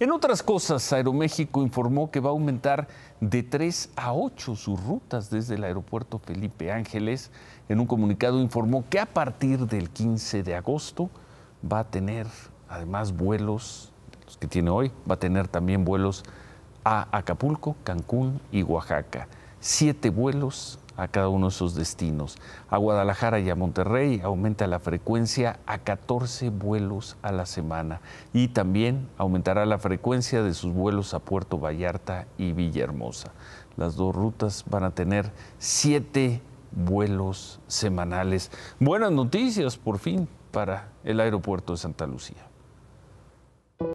En otras cosas, Aeroméxico informó que va a aumentar de 3 a 8 sus rutas desde el aeropuerto Felipe Ángeles. En un comunicado informó que a partir del 15 de agosto va a tener, además, vuelos, los que tiene hoy, va a tener también vuelos a Acapulco, Cancún y Oaxaca siete vuelos a cada uno de sus destinos. A Guadalajara y a Monterrey aumenta la frecuencia a 14 vuelos a la semana y también aumentará la frecuencia de sus vuelos a Puerto Vallarta y Villahermosa. Las dos rutas van a tener siete vuelos semanales. Buenas noticias por fin para el aeropuerto de Santa Lucía.